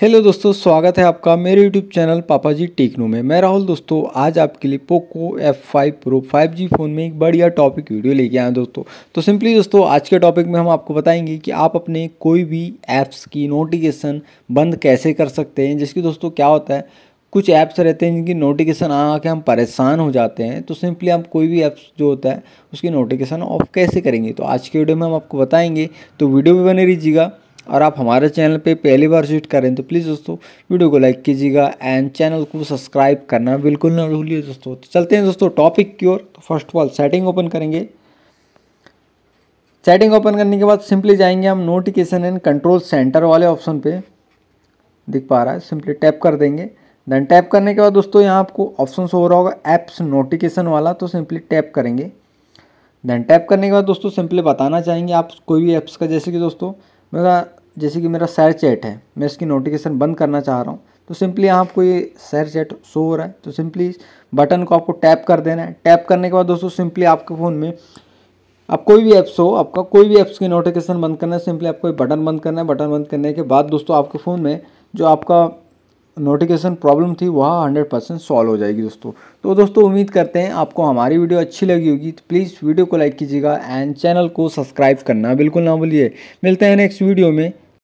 hello दोस्तों स्वागत है आपका मेरे यूट्यूब चैनल पापा जी टेक्नो में मैं राहुल दोस्तों आज आपके लिए Poco F5 Pro 5G phone में एक बढ़िया टॉपिक वीडियो लेके आए दोस्तों तो सिंपली दोस्तों आज के टॉपिक में हम आपको बताएंगे कि आप अपने कोई भी ऐप्स की नोटिफिकेशन बंद कैसे कर सकते हैं जिसकी दोस्तों क्या होता है कुछ ऐप्स रहते हैं जिनकी नोटिफिकेशन आ आके हम परेशान हो जाते हैं तो सिंपली आप कोई भी ऐप्स जो होता है उसकी नोटिफिकेशन ऑफ कैसे करेंगे तो आज के वीडियो में हम आपको बताएंगे तो वीडियो भी बने लीजिएगा और आप हमारे चैनल पे पहली बार विजिट करें तो प्लीज़ दोस्तों वीडियो को लाइक कीजिएगा एंड चैनल को सब्सक्राइब करना बिल्कुल ना भूलिए दोस्तों तो चलते हैं दोस्तों टॉपिक की ओर तो first of all setting open करेंगे सेटिंग ओपन करने के बाद सिंपली जाएंगे हम नोटिफिकेशन एंड कंट्रोल सेंटर वाले ऑप्शन पर दिख पा रहा है सिंपली टैप कर देंगे देन टैप करने के बाद दोस्तों यहाँ आपको ऑप्शन हो रहा होगा एप्स नोटिफिकेशन वाला तो सिंपली टैप करेंगे देन टैप करने के बाद दोस्तों सिंपली बताना चाहेंगे आप कोई भी ऐप्स का जैसे कि दोस्तों मेरा जैसे कि मेरा सैर चैट है मैं इसकी नोटिफिकेशन बंद करना चाह रहा हूँ तो सिंपली आपको ये सैर चैट शो हो रहा है तो सिंपली बटन को आपको टैप कर देना है टैप करने के बाद दोस्तों सिंपली आपके फ़ोन में आप कोई भी ऐप्स हो आपका कोई भी ऐप्स की नोटिफिकेशन बंद करना है सिंपली आपको बटन बंद करना है बटन बंद करने के बाद दोस्तों आपके फ़ोन में जो आपका नोटिफिकेशन प्रॉब्लम थी वह 100 परसेंट सॉल्व हो जाएगी दोस्तों तो दोस्तों उम्मीद करते हैं आपको हमारी वीडियो अच्छी लगी होगी तो प्लीज़ वीडियो को लाइक कीजिएगा एंड चैनल को सब्सक्राइब करना बिल्कुल ना भूलिए मिलते हैं नेक्स्ट वीडियो में